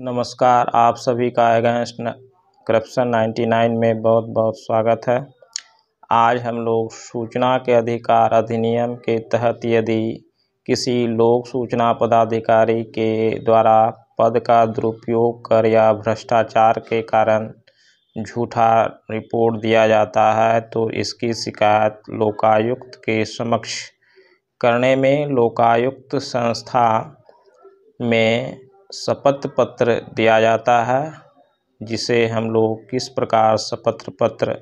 नमस्कार आप सभी का अगेंस्ट करप्शन 99 में बहुत बहुत स्वागत है आज हम लोग सूचना के अधिकार अधिनियम के तहत यदि किसी लोक सूचना पदाधिकारी के द्वारा पद का दुरुपयोग कर या भ्रष्टाचार के कारण झूठा रिपोर्ट दिया जाता है तो इसकी शिकायत लोकायुक्त के समक्ष करने में लोकायुक्त संस्था में शपथ पत्र दिया जाता है जिसे हम लोग किस प्रकार शपथ पत्र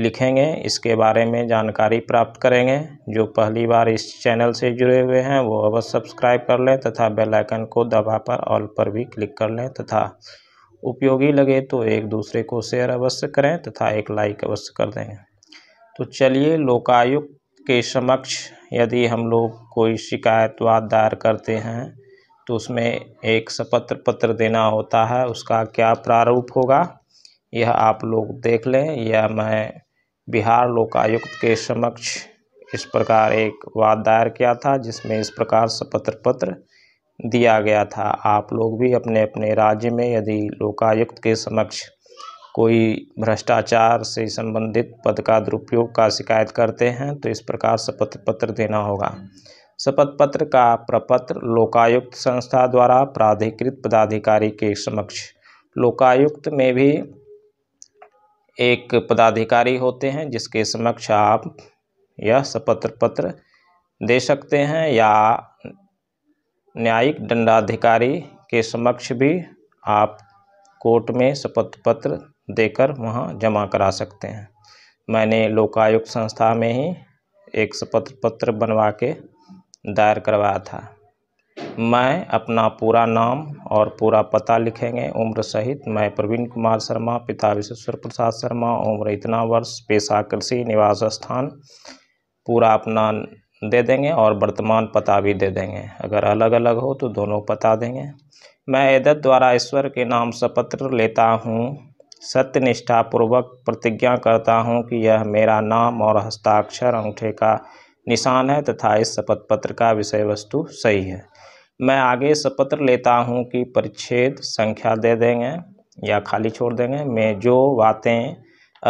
लिखेंगे इसके बारे में जानकारी प्राप्त करेंगे जो पहली बार इस चैनल से जुड़े हुए हैं वो अवश्य सब्सक्राइब कर लें तथा बेल आइकन को दबा पर ऑल पर भी क्लिक कर लें तथा उपयोगी लगे तो एक दूसरे को शेयर अवश्य करें तथा एक लाइक अवश्य कर दें तो चलिए लोकायुक्त के समक्ष यदि हम लोग कोई शिकायत वाद दायर करते हैं तो उसमें एक शपथ पत्र देना होता है उसका क्या प्रारूप होगा यह आप लोग देख लें यह मैं बिहार लोकायुक्त के समक्ष इस प्रकार एक वाद दायर किया था जिसमें इस प्रकार शपथ पत्र दिया गया था आप लोग भी अपने अपने राज्य में यदि लोकायुक्त के समक्ष कोई भ्रष्टाचार से संबंधित पद का दुरुपयोग का शिकायत करते हैं तो इस प्रकार शपथ पत्र देना होगा शपथ पत्र का प्रपत्र लोकायुक्त संस्था द्वारा प्राधिकृत पदाधिकारी के समक्ष लोकायुक्त में भी एक पदाधिकारी होते हैं जिसके समक्ष आप यह शपथ पत्र दे सकते हैं या न्यायिक दंडाधिकारी के समक्ष भी आप कोर्ट में शपथ पत्र देकर वहाँ जमा करा सकते हैं मैंने लोकायुक्त संस्था में ही एक शपथ पत्र बनवा के दायर करवाया था मैं अपना पूरा नाम और पूरा पता लिखेंगे उम्र सहित मैं प्रवीण कुमार शर्मा पिता विश्वेश्वर प्रसाद शर्मा उम्र इतना वर्ष पेशा कृषि निवास स्थान पूरा अपना दे देंगे और वर्तमान पता भी दे देंगे अगर अलग अलग हो तो दोनों पता देंगे मैं एदत द्वारा ईश्वर के नाम शपत्र लेता हूँ सत्यनिष्ठापूर्वक प्रतिज्ञा करता हूँ कि यह मेरा नाम और हस्ताक्षर अंगूठे का निशान है तथा इस शपथ पत्र का विषय वस्तु सही है मैं आगे शपथ लेता हूँ कि परिच्छेद संख्या दे देंगे या खाली छोड़ देंगे मैं जो बातें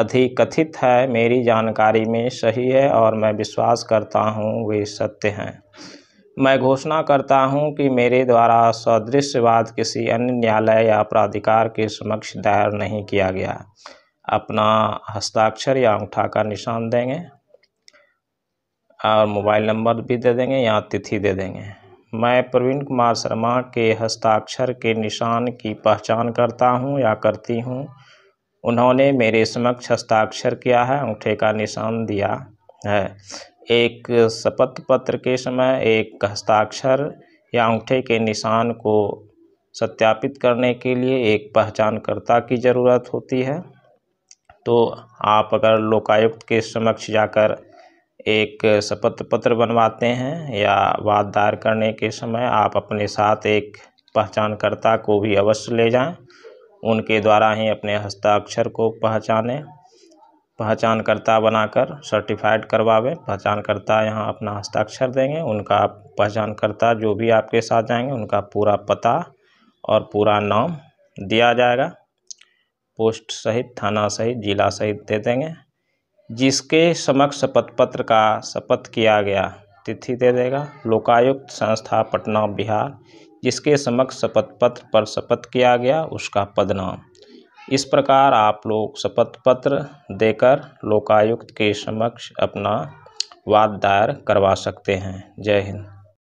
अधिकथित है मेरी जानकारी में सही है और मैं विश्वास करता हूँ वे सत्य हैं मैं घोषणा करता हूँ कि मेरे द्वारा सदृश्यवाद किसी अन्य न्यायालय या प्राधिकार के समक्ष दायर नहीं किया गया अपना हस्ताक्षर या अंगठा का निशान देंगे और मोबाइल नंबर भी दे देंगे या तिथि दे देंगे मैं प्रवीण कुमार शर्मा के हस्ताक्षर के निशान की पहचान करता हूँ या करती हूँ उन्होंने मेरे समक्ष हस्ताक्षर किया है अंगूठे का निशान दिया है एक शपथ पत्र के समय एक हस्ताक्षर या अंगूठे के निशान को सत्यापित करने के लिए एक पहचानकर्ता की ज़रूरत होती है तो आप अगर लोकायुक्त के समक्ष जाकर एक शपथ पत्र बनवाते हैं या वाद दायर करने के समय आप अपने साथ एक पहचानकर्ता को भी अवश्य ले जाएँ उनके द्वारा ही अपने हस्ताक्षर को पहचाने पहचानकर्ता बनाकर सर्टिफाइड करवावें पहचानकर्ता यहाँ अपना हस्ताक्षर देंगे उनका पहचानकर्ता जो भी आपके साथ जाएंगे उनका पूरा पता और पूरा नाम दिया जाएगा पोस्ट सहित थाना सहित जिला सहित दे देंगे जिसके समक्ष शपथ पत्र का शपथ किया गया तिथि दे देगा लोकायुक्त संस्था पटना बिहार जिसके समक्ष शपथ पत्र पर शपथ किया गया उसका पद नाम इस प्रकार आप लोग शपथ पत्र देकर लोकायुक्त के समक्ष अपना वाद दायर करवा सकते हैं जय हिंद